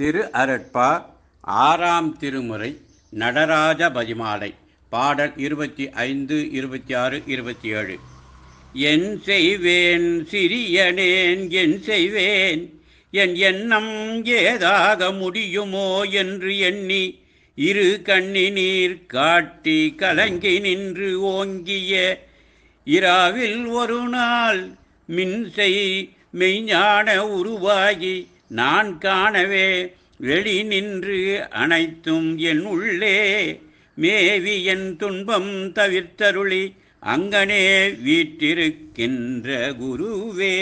திரு அரட்பா ஆறாம் திருமுறை நடராஜ பதிமாலை பாடல் இருபத்தி ஐந்து இருபத்தி ஆறு இருபத்தி ஏழு என் செய்வேன் சிறியனேன் என் செய்வேன் என் எண்ணம் ஏதாக முடியுமோ என்று எண்ணி இரு கண்ணி நீர் காட்டி கலங்கி நின்று ஓங்கிய இராவில் ஒரு நாள் மின்சை மெய்ஞான உருவாகி நான் காணவே வெளி நின்று அனைத்தும் என் உள்ளே மேவி என் துன்பம் தவிர்த்தருளி அங்கனே வீட்டிருக்கின்ற குருவே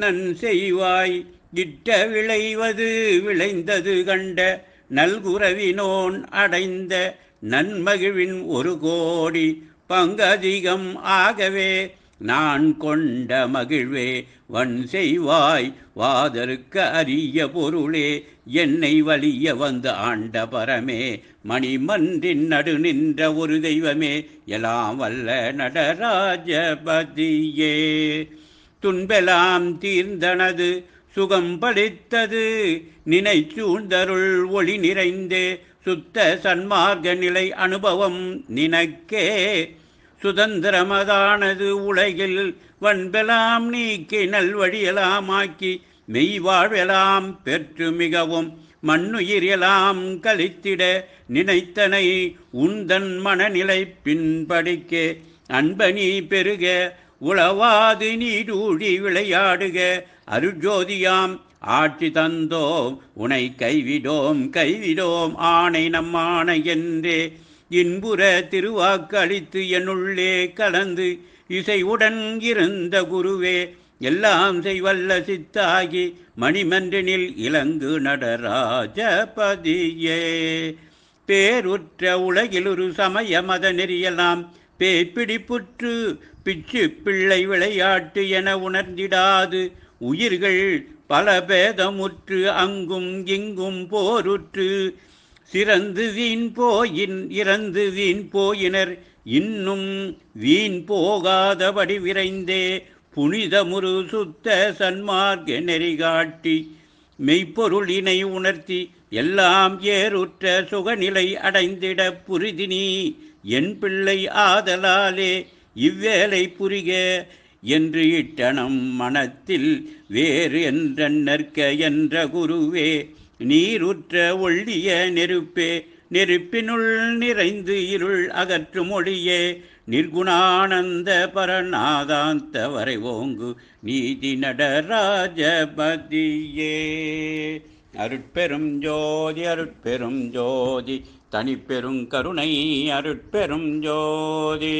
நன் செய்வாய் இட்ட விளைவது விளைந்தது கண்ட நல்குறவினோன் அடைந்த நன்மகிழ்வின் ஒரு கோடி பங்கதிகம் ஆகவே நான் கொண்ட மகிழ்வே வன் செய்வாய் வாதருக்கு அரிய பொருளே என்னை வலிய வந்த ஆண்ட பரமே மணிமன்றின் நடு நின்ற ஒரு தெய்வமே எல்லாம் வல்ல நடராஜபதியே துன்பெலாம் தீர்ந்தனது சுகம் பளித்தது நினைச்சூந்தருள் ஒளி நிறைந்தே சுத்த சன்மார்க்க நிலை அனுபவம் நினக்கே சுதந்திரமதானது உலகில் வண்பெலாம் நீக்கி மெய் மெய்வாழ்வெலாம் பெற்று மிகவும் மண்ணுயிரியலாம் கழித்திட நினைத்தனை உந்தன் மனநிலை பின்படிக்க அன்பனி பெருக உளவாது நீடூழி விளையாடுக அருஜோதியாம் ஆட்சி தந்தோம் உனை கைவிடோம் கைவிடோம் ஆணை நம்மானை என்றே இன்புற திருவாக்களித்து என்னுள்ளே கலந்து இசைவுடன் இருந்த குருவே எல்லாம் செய்வல்ல சித்தாகி மணிமன்றனில் இலங்கு நடராஜ பதியே பேருற்ற உலகிலொரு சமய மத நெறியலாம் பேப்பிடிப்புற்று பிச்சு பிள்ளை விளையாட்டு என உணர்ந்திடாது உயிர்கள் பல பேதமுற்று அங்கும் இங்கும் போருற்று சிறந்து வீண் போயின் இறந்து வீண் போயினர் இன்னும் வீண் போகாதபடி விரைந்தே புனிதமுரு சுத்த சன்மார்க்க நெறிகாட்டி மெய்ப்பொருளினை உணர்த்தி எல்லாம் ஏறுற்ற சுகநிலை அடைந்திட புரிதி நீ என் பிள்ளை ஆதலாலே இவ்வேளை புரிக என்று இட்டனம் மனத்தில் வேறு நற்க என்ற குருவே நீருற்ற ஒள்ளிய நெருப்பே நெருப்பினுள் நிறைந்து இருள் அகற்று மொழியே நிர்குணானந்த பரநாதாந்த வரை ஓங்கு நீதி நடராஜபதியே அருட்பெரும் ஜோதி அருட்பெரும் ஜோதி தனிப்பெரும் கருணை அருட்பெரும் ஜோதி